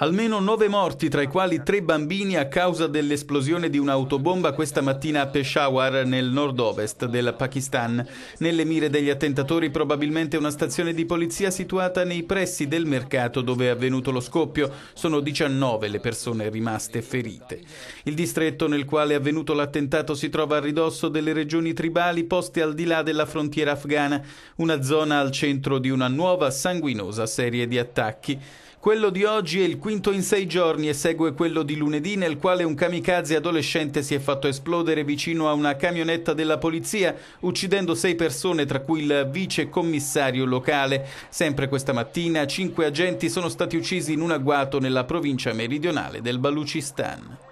Almeno nove morti, tra i quali tre bambini, a causa dell'esplosione di un'autobomba questa mattina a Peshawar, nel nord-ovest del Pakistan. Nelle mire degli attentatori probabilmente una stazione di polizia situata nei pressi del mercato dove è avvenuto lo scoppio. Sono 19 le persone rimaste ferite. Il distretto nel quale è avvenuto l'attentato si trova a ridosso delle regioni tribali poste al di là della frontiera afghana, una zona al centro di una nuova sanguinosa serie di attacchi. Quello di oggi è il quinto in sei giorni e segue quello di lunedì nel quale un kamikaze adolescente si è fatto esplodere vicino a una camionetta della polizia uccidendo sei persone tra cui il vice commissario locale. Sempre questa mattina cinque agenti sono stati uccisi in un agguato nella provincia meridionale del Baluchistan.